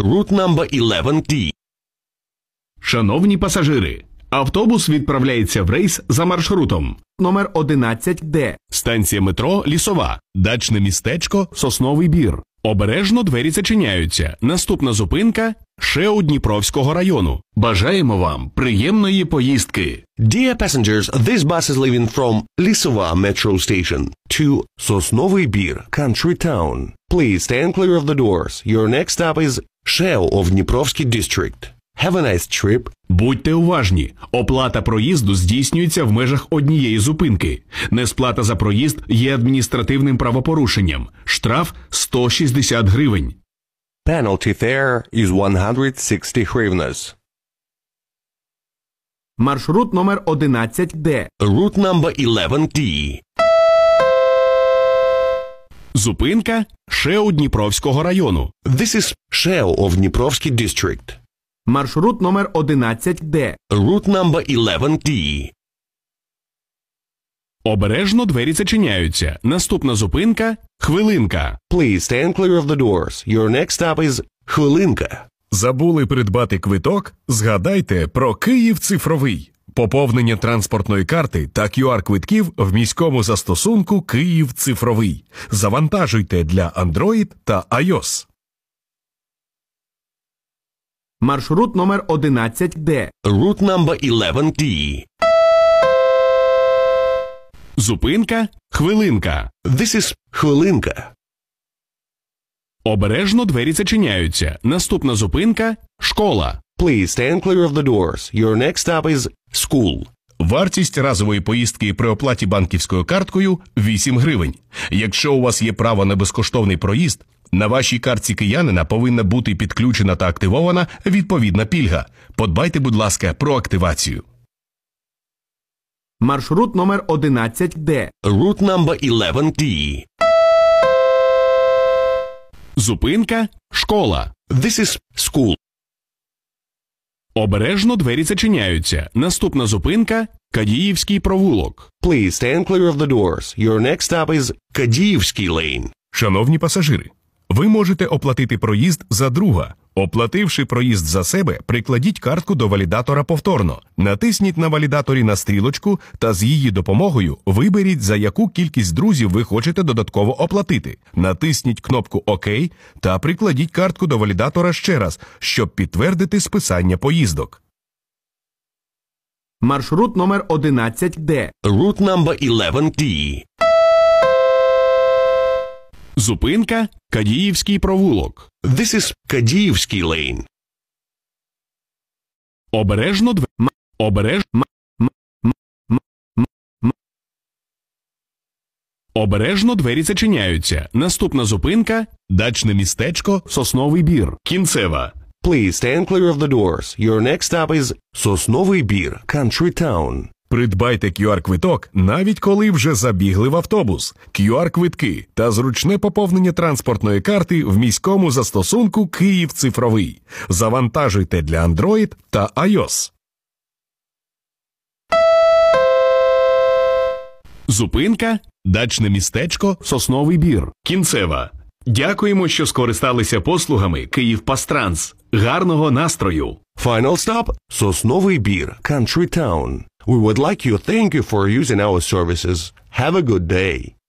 Рут number 11D. Шановні пасажири. Автобус відправляється в рейс за маршрутом номер 11 Д. Станція метро Лісова. Дачне містечко Сосновий бір. Обережно двері зачиняються. Наступна зупинка ще у Дніпровського району. Бажаємо вам приємної поїздки. Dear passengers, this bus is leaving from Лісова Metro Station to Сосновий бір, Country Town. Please stand clear of the doors. Your next stop is Shell of Dniprovsky District. Have a nice trip. Будьте уважні. Оплата проїзду здійснюється в межах однієї зупинки. Несплата за проїзд є адміністративним правопорушенням. Штраф 160 гривень. Penalty fare is 160 hryvnias. Маршрут номер 11 d Route number 11D. Зупинка Шеу Дніпровського району. This is Shell of Дніпровський District. Маршрут номер 11Д. Route number 11D. Обережно двері зачиняються. Наступна зупинка хвилинка. Please stand clear of the doors. Your next stop is хвилинка. Забули придбати квиток? Згадайте про Київ цифровий. Поповнення транспортної карти та QR-квитків в міському застосунку Київ цифровий. Завантажуйте для Android та iOS. Маршрут номер 11 Д. Рут number 11 D. Зупинка. Хвилинка. This is хвилинка. Обережно двері зачиняються. Наступна зупинка школа. Please stand clear of the doors. Your next stop is school. Вартість разової поїздки при оплаті банківською карткою 8 гривень. Якщо у вас є право на безкоштовний проїзд, на вашій картці киянина повинна бути підключена та активована відповідна пільга. Подбайте, будь ласка, про активацію. Маршрут номер 11 Д. Route number 11D. Зупинка школа. This is school. Обережно двері зачиняються. Наступна зупинка Кадіївський провулок. Please stand clear of the doors. Your next stop is Кадіївський lane. Шановні пасажири, ви можете оплатити проїзд за друга Оплативши проїзд за себе, прикладіть картку до валідатора повторно, натисніть на валідаторі на стрілочку та з її допомогою виберіть, за яку кількість друзів ви хочете додатково оплатити. Натисніть кнопку ОК та прикладіть картку до валідатора ще раз, щоб підтвердити списання поїздок. Маршрут номер 11 d Route number 11D. Зупинка Кадіївський провулок. This is Кадіївський лейн. Обережно дв... Обереж... Обережно двері зачиняються. Наступна зупинка дачне містечко, сосновий бір. Кінцева. Please stand clear of the doors. Your next stop is Сосновий бір. Country Town. Придбайте QR-квиток, навіть коли вже забігли в автобус, QR-квитки та зручне поповнення транспортної карти в міському застосунку Київ цифровий. Завантажуйте для Android та iOS. Зупинка, дачне містечко, сосновий бір. Кінцева. Дякуємо, що скористалися послугами Київ Пастранс. Гарного настрою. Final stop – сосновий бір. Country Town. We would like to thank you for using our services. Have a good day.